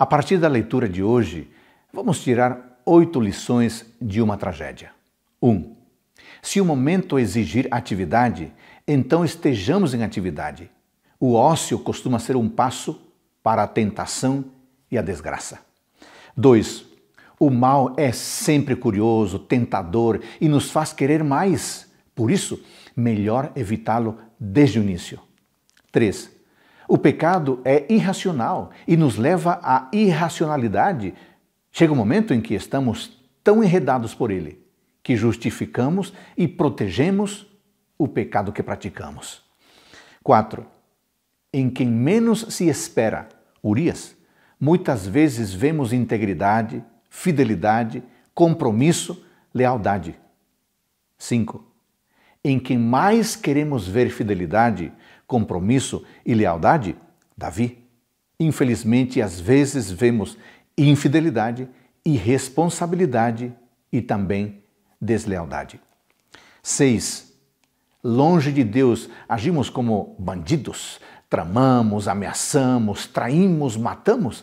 A partir da leitura de hoje, vamos tirar oito lições de uma tragédia. 1. Um, se o momento exigir atividade, então estejamos em atividade. O ócio costuma ser um passo para a tentação e a desgraça. 2. O mal é sempre curioso, tentador e nos faz querer mais. Por isso, melhor evitá-lo desde o início. 3. O pecado é irracional e nos leva à irracionalidade. Chega o um momento em que estamos tão enredados por ele que justificamos e protegemos o pecado que praticamos. 4. Em quem menos se espera, Urias, muitas vezes vemos integridade, fidelidade, compromisso, lealdade. 5 em quem mais queremos ver fidelidade, compromisso e lealdade? Davi. Infelizmente, às vezes vemos infidelidade, irresponsabilidade e também deslealdade. 6. Longe de Deus, agimos como bandidos, tramamos, ameaçamos, traímos, matamos.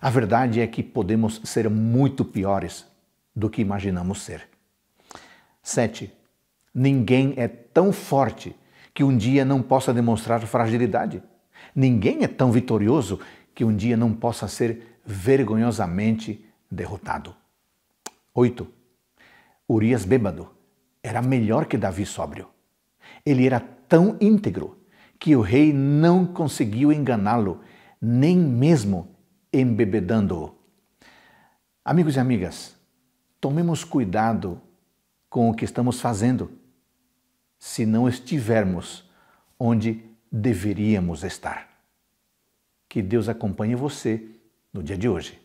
A verdade é que podemos ser muito piores do que imaginamos ser. 7. Ninguém é tão forte que um dia não possa demonstrar fragilidade. Ninguém é tão vitorioso que um dia não possa ser vergonhosamente derrotado. 8. Urias bêbado era melhor que Davi sóbrio. Ele era tão íntegro que o rei não conseguiu enganá-lo, nem mesmo embebedando-o. Amigos e amigas, tomemos cuidado com o que estamos fazendo se não estivermos onde deveríamos estar. Que Deus acompanhe você no dia de hoje.